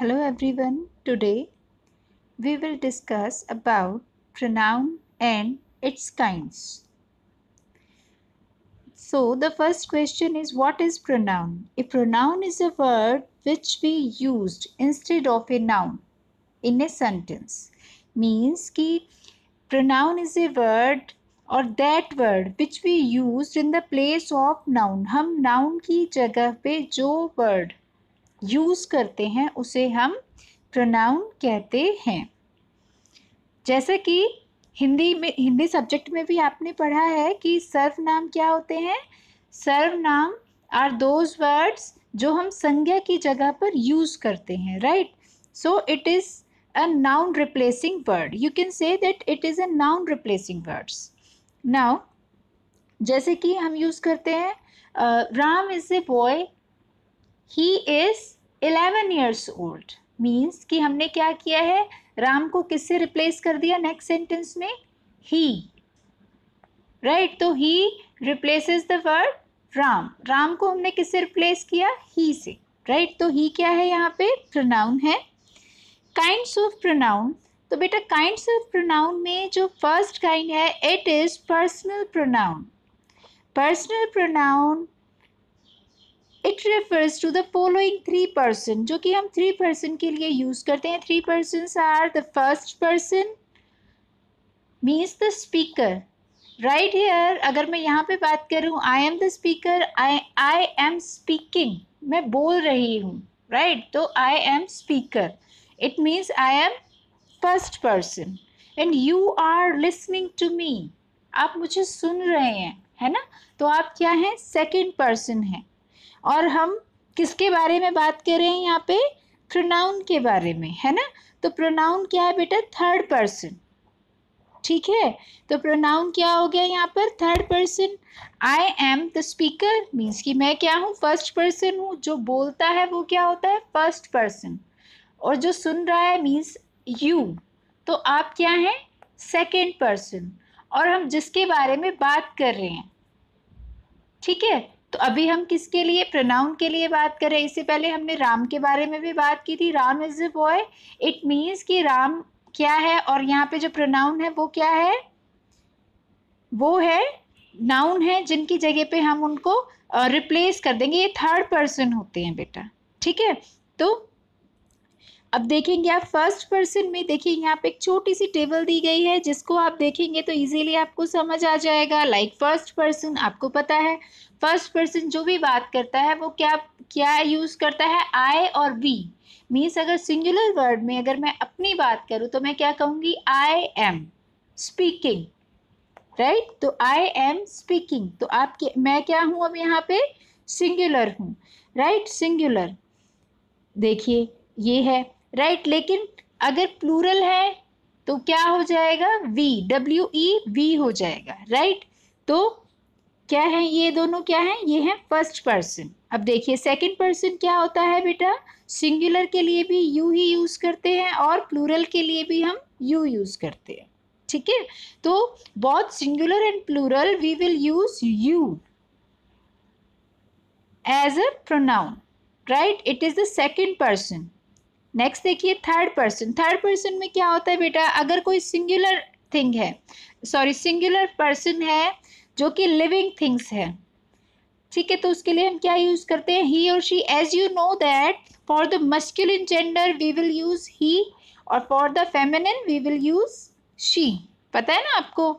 Hello everyone. Today we will discuss about pronoun and its kinds. So the first question is what is pronoun? A pronoun is a word which we used instead of a noun in a sentence. Means ki pronoun is a word और that word which we use in the place of noun हम noun की जगह पे जो word use करते हैं उसे हम प्रोनाउन कहते हैं जैसे कि हिंदी में हिंदी सब्जेक्ट में भी आपने पढ़ा है कि सर्वनाम क्या होते हैं सर्वनाम आर दोज वर्ड्स जो हम संज्ञा की जगह पर यूज़ करते हैं right so it is a noun replacing word you can say that it is a noun replacing words now जैसे कि हम यूज़ करते हैं Ram is a boy he is eleven years old means कि हमने क्या किया है राम को किससे रिप्लेस कर दिया नेक्स्ट सेंटेंस में ही राइट right, तो he replaces the word Ram Ram को हमने किससे रिप्लेस किया ही से राइट right, तो ही क्या है यहाँ पे प्रोनाउन है काइंड्स ऑफ प्रोनाउन तो बेटा काइंड्स ऑफ प्रोनाउन में जो फर्स्ट काइंड है it is personal pronoun personal pronoun it refers to the following three person जो कि हम थ्री पर्सन के लिए यूज़ करते हैं three person are the first person means the speaker right here अगर मैं यहाँ पे बात करूँ I am the speaker I I am speaking मैं बोल रही हूँ राइट right? तो I am speaker it means I am first person and you are listening to me आप मुझे सुन रहे हैं है ना तो आप क्या हैं सेकेंड पर्सन हैं और हम किसके बारे में बात कर रहे हैं यहाँ पे प्रोनाउन के बारे में है ना तो प्रोनाउन क्या है बेटा थर्ड पर्सन ठीक है तो प्रोनाउन क्या हो गया यहाँ पर third person I am the speaker means कि मैं क्या हूँ फर्स्ट पर्सन हूँ जो बोलता है वो क्या होता है फर्स्ट पर्सन और जो सुन रहा है मीन्स यू तो आप क्या हैं सेकेंड पर्सन और हम जिसके बारे में बात कर रहे हैं ठीक है तो अभी हम किसके लिए प्रोनाउन के लिए बात कर रहे हैं इससे पहले हमने राम के बारे में भी बात की थी Ram is a boy it means कि राम क्या है और यहाँ पे जो प्रोनाउन है वो क्या है वो है नाउन है जिनकी जगह पे हम उनको रिप्लेस कर देंगे ये थर्ड पर्सन होते हैं बेटा ठीक है तो अब देखेंगे आप फर्स्ट पर्सन में देखिए यहाँ पे एक छोटी सी टेबल दी गई है जिसको आप देखेंगे तो इजीली आपको समझ आ जाएगा लाइक फर्स्ट पर्सन आपको पता है फर्स्ट पर्सन जो भी बात करता है वो क्या क्या यूज़ करता है आई और वी मीन्स अगर सिंगुलर वर्ड में अगर मैं अपनी बात करूँ तो मैं क्या कहूँगी आई एम स्पीकिंग राइट तो आई एम स्पीकिंग तो आप मैं क्या हूँ अब यहाँ पे सिंगुलर हूँ राइट सिंगुलर देखिए ये है राइट लेकिन अगर प्लूरल है तो क्या हो जाएगा वी डब्ल्यू ई वी हो जाएगा राइट तो क्या है ये दोनों क्या है ये है फर्स्ट पर्सन अब देखिए सेकंड पर्सन क्या होता है बेटा सिंगुलर के लिए भी यू ही यूज़ करते हैं और प्लूरल के लिए भी हम यू यूज़ करते हैं ठीक है तो बहुत singular and plural we will use you as a pronoun right it is the second person next देखिए थर्ड पर्सन थर्ड पर्सन में क्या होता है बेटा अगर कोई सिंगुलर थिंग है सॉरी सिंगुलर पर्सन है जो कि लिविंग थिंग्स है ठीक है तो उसके लिए हम क्या यूज़ करते हैं ही और she as you know that for the masculine gender we will use he और for the feminine we will use she पता है ना आपको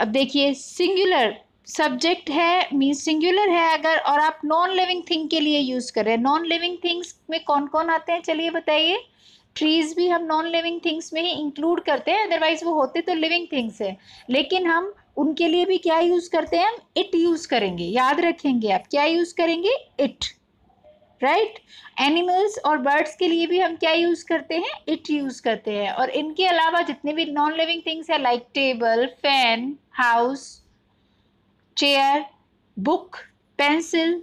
अब देखिए सिंगुलर सब्जेक्ट है मीन सिंगुलर है अगर और आप नॉन लिविंग थिंग के लिए यूज़ कर रहे हैं नॉन लिविंग थिंग्स में कौन कौन आते हैं चलिए बताइए ट्रीज़ भी हम नॉन लिविंग थिंग्स में ही इंक्लूड करते हैं अदरवाइज वो होते तो लिविंग थिंग्स है लेकिन हम उनके लिए भी क्या यूज़ करते हैं हम इट यूज़ करेंगे याद रखेंगे आप क्या यूज़ करेंगे इट राइट एनिमल्स और बर्ड्स के लिए भी हम क्या यूज़ करते हैं इट यूज़ करते हैं और इनके अलावा जितने भी नॉन लिविंग थिंग्स है like table fan house chair, book, pencil.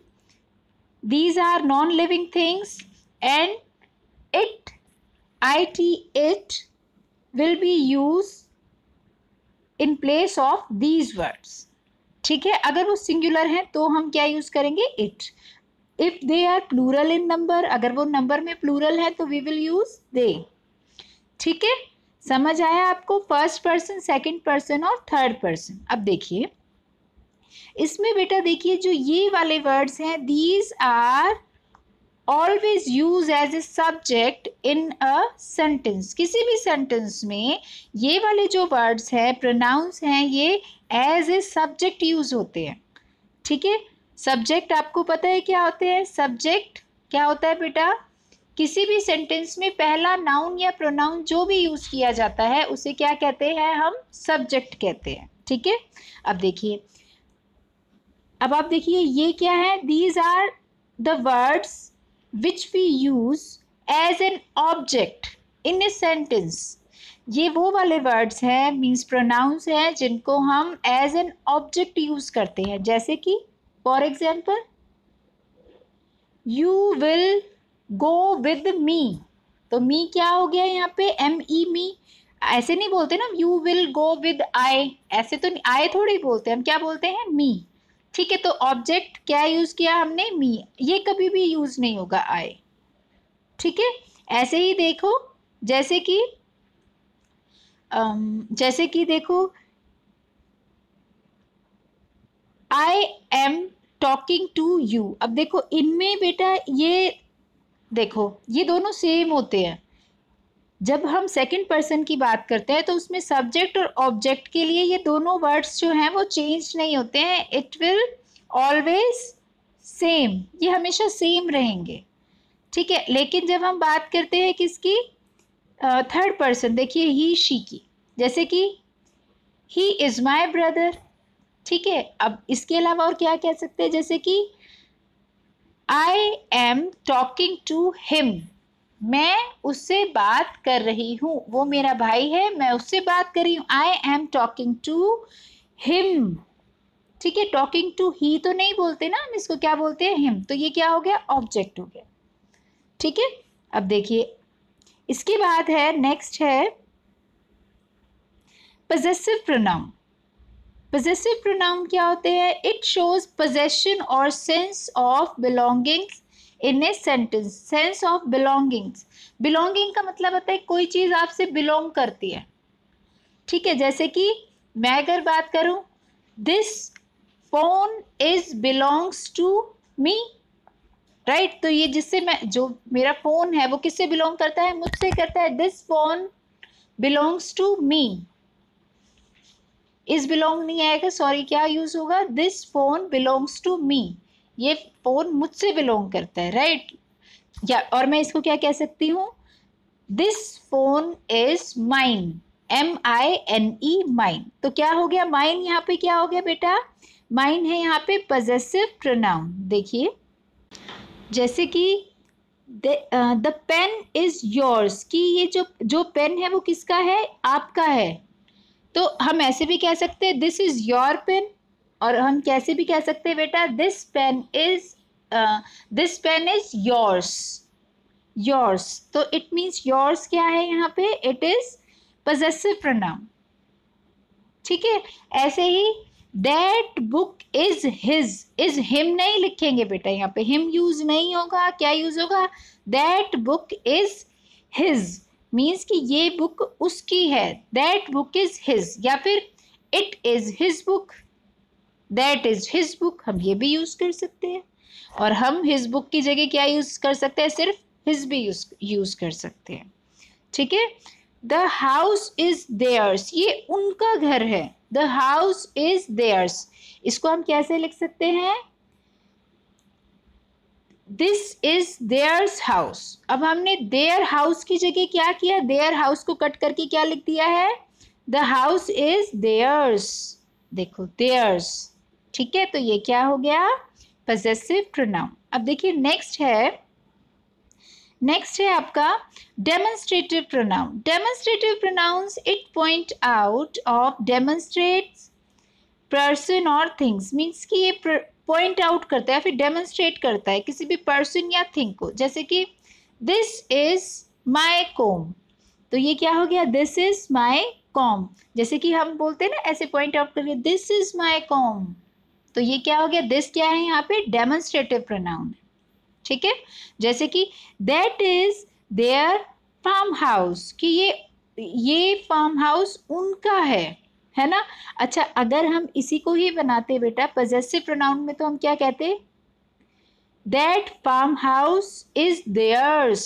These are non-living things and it, it, it will be used in place of these words ठीक है अगर वो सिंगुलर हैं तो हम क्या यूज़ करेंगे it if they are plural in number अगर वो नंबर में प्लूरल है तो वी विल यूज़ दे ठीक है समझ आया आपको फर्स्ट पर्सन सेकंड पर्सन और थर्ड पर्सन अब देखिए इसमें बेटा देखिए जो ये वाले वर्ड्स हैं these are always use as a subject in a sentence किसी भी सेंटेंस में ये वाले जो वर्ड्स हैं प्रोनाउंस हैं ये एज ए सब्जेक्ट यूज होते हैं ठीक है सब्जेक्ट आपको पता है क्या होते हैं सब्जेक्ट क्या होता है बेटा किसी भी सेंटेंस में पहला नाउन या प्रोनाउन जो भी यूज किया जाता है उसे क्या कहते हैं हम सब्जेक्ट कहते हैं ठीक है अब देखिए अब आप देखिए ये क्या है these are the words which we use as an object in a sentence ये वो वाले वर्ड्स हैं मीन्स प्रोनाउंस हैं जिनको हम एज एन ऑब्जेक्ट यूज़ करते हैं जैसे कि for example you will go with me तो मी क्या हो गया यहाँ पे एम ई मी ऐसे नहीं बोलते ना you will go with I ऐसे तो आई थोड़ी बोलते हैं हम क्या बोलते हैं मी ठीक है तो ऑब्जेक्ट क्या यूज़ किया हमने मी ये कभी भी यूज़ नहीं होगा आई ठीक है ऐसे ही देखो जैसे कि um, जैसे कि देखो I am talking to you अब देखो इनमें बेटा ये देखो ये दोनों सेम होते हैं जब हम सेकंड पर्सन की बात करते हैं तो उसमें सब्जेक्ट और ऑब्जेक्ट के लिए ये दोनों वर्ड्स जो हैं वो चेंज नहीं होते हैं इट विल ऑलवेज सेम ये हमेशा सेम रहेंगे ठीक है लेकिन जब हम बात करते हैं किसकी थर्ड पर्सन देखिए ही शी की जैसे कि ही इज़ माई ब्रदर ठीक है अब इसके अलावा और क्या कह सकते हैं जैसे कि I am talking to him मैं उससे बात कर रही हूँ वो मेरा भाई है मैं उससे बात कर रही हूँ I am talking to him ठीक है टॉकिंग टू ही तो नहीं बोलते ना हम इसको क्या बोलते हैं हिम तो ये क्या हो गया ऑब्जेक्ट हो गया ठीक है अब देखिए इसके बाद है नेक्स्ट है पजेसिव प्रोनाउन पजेसिव प्रोनाउन क्या होते हैं इट शोज पजेशन और sense of belongings in a sentence sense of belongings belonging का मतलब होता है कोई चीज़ आपसे बिलोंग करती है ठीक है जैसे कि मैं अगर बात करूं this phone is belongs to me right तो ये जिससे मैं जो मेरा फ़ोन है वो किससे बिलोंग करता है मुझसे करता है this phone belongs to me is belong नहीं आएगा सॉरी क्या यूज़ होगा this phone belongs to me ये फ़ोन मुझसे बिलोंग करता है राइट या और मैं इसको क्या कह सकती हूँ this phone is mine M I N E mine तो क्या हो गया माइन यहाँ पे क्या हो गया बेटा माइन है यहाँ पे पजेसिव प्रोनाउन देखिए जैसे कि द पेन इज योर्स कि ये जो जो पेन है वो किसका है आपका है तो हम ऐसे भी कह सकते हैं दिस इज योर पेन और हम कैसे भी कह सकते हैं बेटा this pen is this pen is yours yours तो इट मीन्स योर्स क्या है यहाँ पे इट इज पजेसिव प्रणाम ठीक है ऐसे ही that book is his is him नहीं लिखेंगे बेटा यहाँ पे हिम यूज नहीं होगा क्या यूज होगा that book is his means कि ये बुक उसकी है दैट बुक इज हिज या फिर it is his book that is his book हम ये भी यूज़ कर सकते हैं और हम हिज बुक की जगह क्या यूज़ कर सकते हैं सिर्फ हिज भी यूज़ यूज़ कर सकते हैं ठीक है द हाउस इज़ देयर्स ये उनका घर है द हाउस इज़ देयर्स इसको हम कैसे लिख सकते हैं दिस इज देयर्स हाउस अब हमने देयर हाउस की जगह क्या किया देयर हाउस को कट करके क्या लिख दिया है द हाउस इज देयर्स देखो देयर्स ठीक है तो ये क्या हो गया पजेसिव प्रोनाउन अब देखिए नेक्स्ट है नेक्स्ट है आपका demonstrative pronoun demonstrative pronouns it point out of demonstrate person और थिंग्स मीन्स कि ये पॉइंट आउट करता है फिर डेमोन्स्ट्रेट करता है किसी भी पर्सन या थिंग को जैसे कि दिस इज माई कॉम तो ये क्या हो गया दिस इज माई कॉम जैसे कि हम बोलते हैं ना ऐसे पॉइंट आउट करिए दिस इज माई कॉम तो ये क्या हो गया दिस क्या है यहाँ पे डेमोन्स्ट्रेटिव प्रोनाउन ठीक है जैसे कि that is their farm house कि ये ये फार्म हाउस उनका है है ना अच्छा अगर हम इसी को ही बनाते बेटा पजेसिव प्रोनाउन में तो हम क्या कहते that farm house is theirs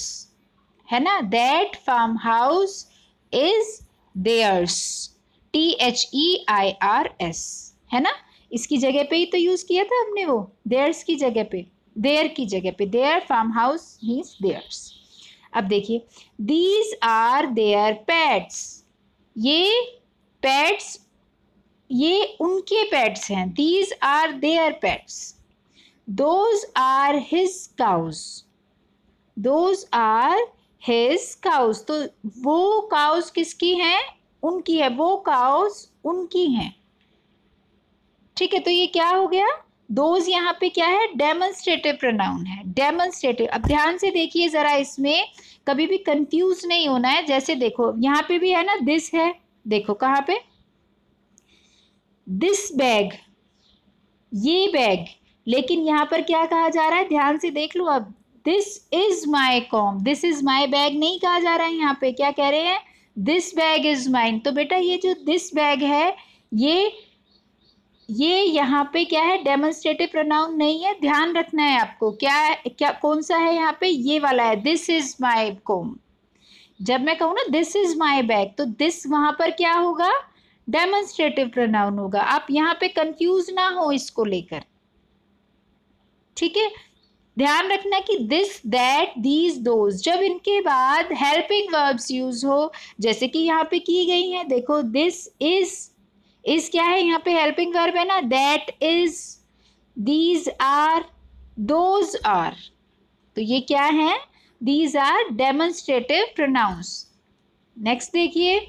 है ना that farm house is theirs T H E I R S है ना इसकी जगह पे ही तो यूज़ किया था हमने वो देयर्स की जगह पे देयर की जगह पे their farm house means theirs अब देखिए दीज आर देयर पैट्स ये पैट्स ये उनके पैट्स हैं these are their pets those are his cows those are his cows तो वो काउज किसकी हैं उनकी है वो काउज उनकी हैं ठीक है तो ये क्या हो गया दोज यहाँ पे क्या है डेमोन्स्ट्रेटिव प्रोनाउन है डेमोन्स्ट्रेटिव अब ध्यान से देखिए ज़रा इसमें कभी भी कंफ्यूज नहीं होना है जैसे देखो यहाँ पे भी है ना दिस है देखो कहाँ पे दिस बैग ये बैग लेकिन यहाँ पर क्या कहा जा रहा है ध्यान से देख लो अब this is my comb this is my bag नहीं कहा जा रहा है यहाँ पे क्या कह रहे हैं दिस बैग इज माइन तो बेटा ये जो दिस बैग है ये ये यहाँ पे क्या है डेमोन्स्ट्रेटिव प्रोनाउन नहीं है ध्यान रखना है आपको क्या क्या कौन सा है यहाँ पे ये वाला है दिस इज माई कोम जब मैं कहूँ ना दिस इज माई बैग तो दिस वहां पर क्या होगा डेमोन्स्ट्रेटिव प्रोनाउन होगा आप यहाँ पे कंफ्यूज ना हो इसको लेकर ठीक है ध्यान रखना कि दिस दैट दीज दोज जब इनके बाद हेल्पिंग वर्ब्स यूज हो जैसे कि यहाँ पे की गई है देखो दिस इज इज क्या है यहाँ पे हेल्पिंग वर्ब है ना that is these are those are तो ये क्या है these are demonstrative pronouns next देखिए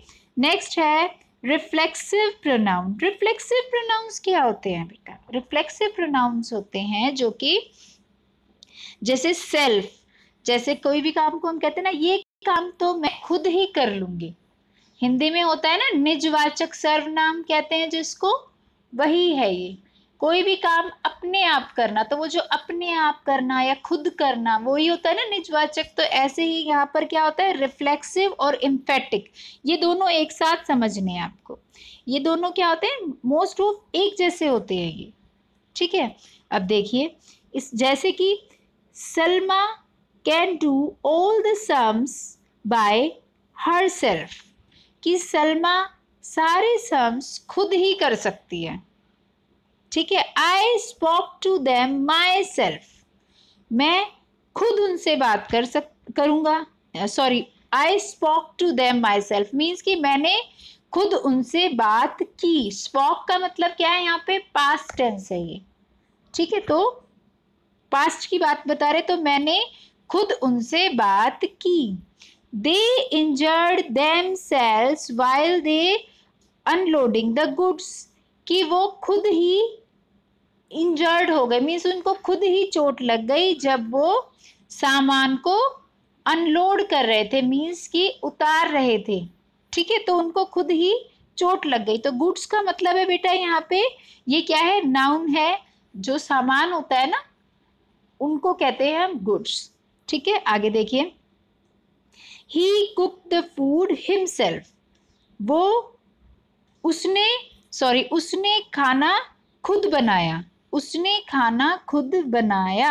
नेक्स्ट है रिफ्लेक्सिव प्रोनाउन रिफ्लेक्सिव प्रोनाउंस क्या होते हैं बेटा रिफ्लेक्सिव प्रोनाउंस होते हैं जो कि जैसे सेल्फ जैसे कोई भी काम को हम कहते हैं ना ये काम तो मैं खुद ही कर लूंगी हिंदी में होता है ना निजवाचक सर्वनाम कहते हैं जिसको वही है ये कोई भी काम अपने आप करना तो वो जो अपने आप करना या खुद करना वो ही होता है ना निजवाचक तो ऐसे ही यहाँ पर क्या होता है रिफ्लेक्सिव और इम्फेटिक ये दोनों एक साथ समझने हैं आपको ये दोनों क्या होते हैं मोस्ट ऑफ एक जैसे होते हैं ये ठीक है अब देखिए इस जैसे कि Salma can do all the sums by herself कि सलमा सारे सम्स खुद ही कर सकती है ठीक है I spoke to them myself मैं खुद उनसे बात कर सक करूँगा sorry I spoke to them myself means कि मैंने खुद उनसे बात की स्पॉक का मतलब क्या है यहाँ पे पास्ट टेंस है ये ठीक है तो पास्ट की बात बता रहे तो मैंने खुद उनसे बात की they injured themselves while they unloading the goods कि वो खुद ही इंजर्ड हो गए मीन्स उनको खुद ही चोट लग गई जब वो सामान को अनलोड कर रहे थे मीन्स कि उतार रहे थे ठीक है तो उनको खुद ही चोट लग गई तो गुड्स का मतलब है बेटा यहाँ पे ये क्या है नाउन है जो सामान होता है ना उनको कहते हैं हम गुड्स ठीक है आगे देखिए he cook the food himself वो उसने सॉरी उसने खाना खुद बनाया उसने खाना खुद बनाया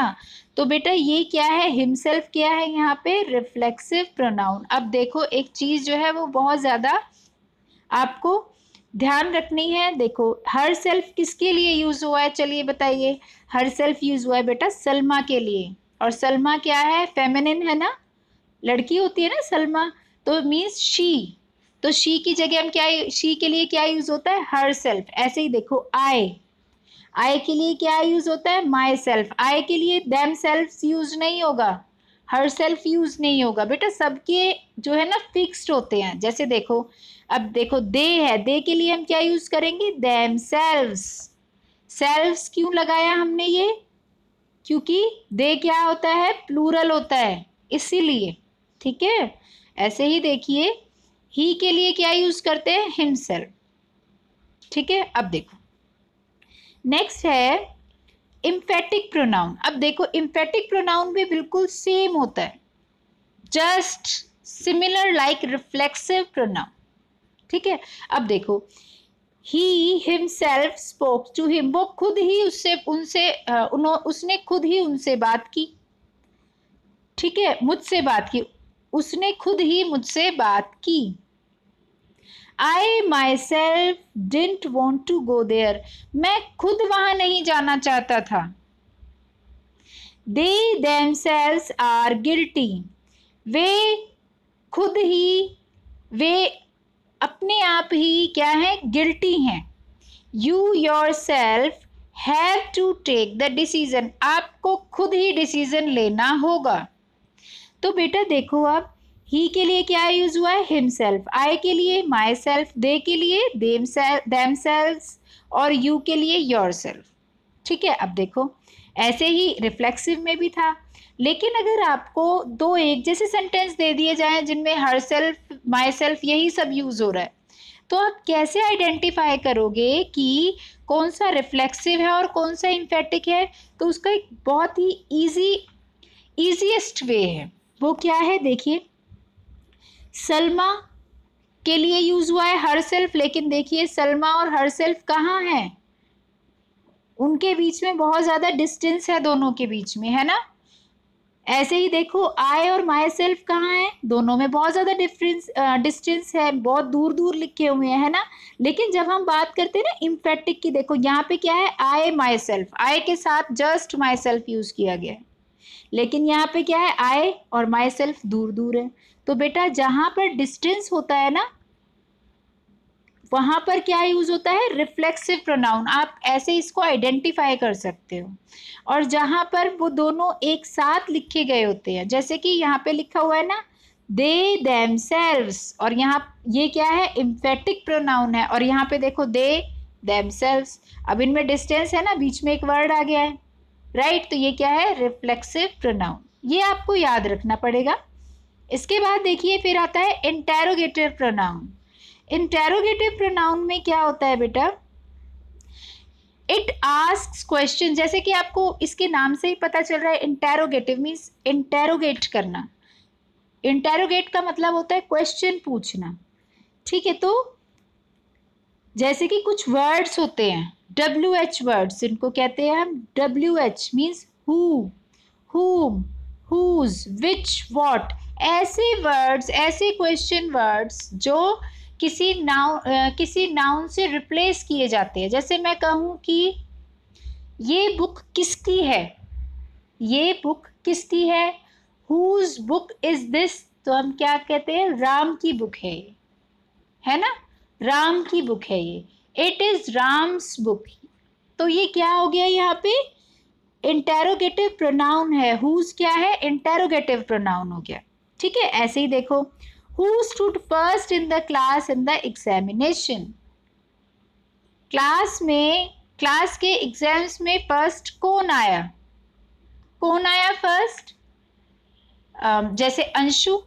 तो बेटा ये क्या है हिमसेल्फ क्या है यहाँ पे रिफ्लेक्सिव प्रोनाउन अब देखो एक चीज़ जो है वो बहुत ज़्यादा आपको ध्यान रखनी है देखो हर सेल्फ किसके लिए यूज़ हुआ है चलिए बताइए हर सेल्फ यूज़ हुआ है बेटा सलमा के लिए और सलमा क्या है फेमिनिन है ना लड़की होती है ना सलमा तो मीन्स शी तो शी की जगह हम क्या शी के लिए क्या यूज होता है हर सेल्फ ऐसे ही देखो आई आई के लिए क्या यूज होता है माई सेल्फ आई के लिए दैम सेल्फ यूज नहीं होगा हर सेल्फ यूज नहीं होगा बेटा सबके जो है ना फिक्स्ड होते हैं जैसे देखो अब देखो दे है दे के लिए हम क्या यूज करेंगे दैम सेल्व्स सेल्व्स क्यों लगाया हमने ये क्योंकि दे क्या होता है प्लूरल होता है इसीलिए ठीक है ऐसे ही देखिए ही के लिए क्या यूज करते हैं हिमसेल्फ ठीक है अब देखो नेक्स्ट है इम्फेटिक प्रोनाउन अब देखो इम्फेटिक प्रोनाउन भी बिल्कुल सेम होता है just similar like reflexive pronoun ठीक है अब देखो he himself spoke to him वो खुद ही उससे उनसे उन्हों उसने खुद ही उनसे बात की ठीक है मुझसे बात की उसने खुद ही मुझसे बात की I myself didn't want to go there मैं खुद वहाँ नहीं जाना चाहता था they themselves are guilty वे खुद ही वे अपने आप ही क्या है गिल्टी हैं you yourself have to take the decision आपको खुद ही डिसीज़न लेना होगा तो बेटा देखो आप ही के लिए क्या यूज़ हुआ है हिमसेल्फ आई के लिए माई सेल्फ दे के लिए देम सेल्स और यू के लिए योर सेल्फ ठीक है अब देखो ऐसे ही रिफ्लेक्सिव में भी था लेकिन अगर आपको दो एक जैसे सेंटेंस दे दिए जाए जिनमें हर सेल्फ माई सेल्फ यही सब यूज़ हो रहा है तो आप कैसे आइडेंटिफाई करोगे कि कौन सा रिफ्लेक्सिव है और कौन सा इम्फेटिक है तो उसका एक बहुत ही ईजी ईजीएस्ट वे है वो क्या है देखिए सलमा के लिए यूज़ हुआ है हर सेल्फ लेकिन देखिए सलमा और हर सेल्फ कहाँ हैं उनके बीच में बहुत ज़्यादा डिस्टेंस है दोनों के बीच में है ना ऐसे ही देखो आई और माई सेल्फ कहाँ है दोनों में बहुत ज़्यादा डिफरेंस डिस्टेंस है बहुत दूर दूर लिखे हुए हैं है ना लेकिन जब हम बात करते हैं ना इम्फेटिक की देखो यहाँ पे क्या है आई माई सेल्फ आई के साथ जस्ट माई सेल्फ यूज़ किया गया है लेकिन यहाँ पे क्या है आई और माई सेल्फ दूर दूर है तो बेटा जहाँ पर डिस्टेंस होता है ना वहाँ पर क्या यूज़ होता है रिफ्लेक्सिव प्रोनाउन आप ऐसे इसको आइडेंटिफाई कर सकते हो और जहाँ पर वो दोनों एक साथ लिखे गए होते हैं जैसे कि यहाँ पे लिखा हुआ है ना दे देम सेल्वस और यहाँ ये क्या है इम्फेटिक प्रोनाउन है और यहाँ पे देखो दे देम अब इनमें डिस्टेंस है ना बीच में एक वर्ड आ गया है राइट right, तो ये क्या है रिफ्लेक्सिव प्रोनाउन ये आपको याद रखना पड़ेगा इसके बाद देखिए फिर आता है इंटेरोगेटिव प्रोनाउन इंटेरोगेटिव प्रोनाउन में क्या होता है बेटा इट आस्क क्वेश्चन जैसे कि आपको इसके नाम से ही पता चल रहा है इंटेरोगेटिव मीन्स इंटेरोगेट करना इंटेरोगेट का मतलब होता है क्वेश्चन पूछना ठीक है तो जैसे कि कुछ वर्ड्स होते हैं डब्ल्यू एच वर्ड्स इनको कहते हैं हम W H means whose which what ऐसे वर्ड्स ऐसे क्वेश्चन वर्ड्स जो किसी नाउ किसी नाउन से रिप्लेस किए जाते हैं जैसे मैं कहूँ कि ये बुक किसकी है ये बुक किसकी है हुज बुक इज़ दिस तो हम क्या कहते हैं राम की बुक है है ना राम की बुक है ये इट इज़ राम्स बुक तो ये क्या हो गया यहाँ पे इंटेरोगेटिव प्रोनाउन है हुज क्या है इंटेरोगेटिव प्रोनाउन हो गया ठीक है ऐसे ही देखो who stood first in the class in the examination class में क्लास के एग्जाम्स में फर्स्ट कौन आया कौन आया फर्स्ट um, जैसे Anshu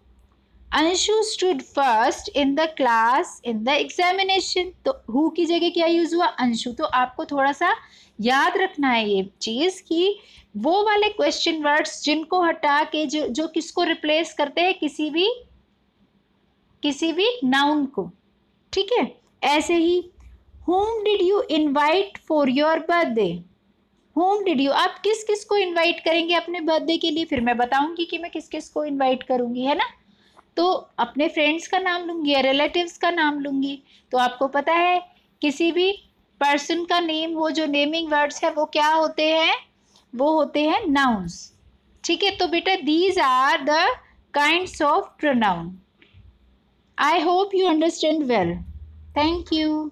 Anshu stood first in the class in the examination तो हु की जगह क्या यूज़ हुआ अंशु तो आपको थोड़ा सा याद रखना है ये चीज़ कि वो वाले क्वेश्चन वर्ड्स जिनको हटा के जो जो किसको रिप्लेस करते हैं किसी भी किसी भी नाउन को ठीक है ऐसे ही whom did you invite for your birthday whom did you आप किस किस को इनवाइट करेंगे अपने बर्थडे के लिए फिर मैं बताऊंगी कि मैं किस किस को इनवाइट करूंगी है ना तो अपने फ्रेंड्स का नाम लूँगी या रिलेटिव्स का नाम लूँगी तो आपको पता है किसी भी पर्सन का नेम वो जो नेमिंग वर्ड्स है वो क्या होते हैं वो होते हैं नाउन्स ठीक है तो बेटा these are the kinds of pronoun I hope you understand well thank you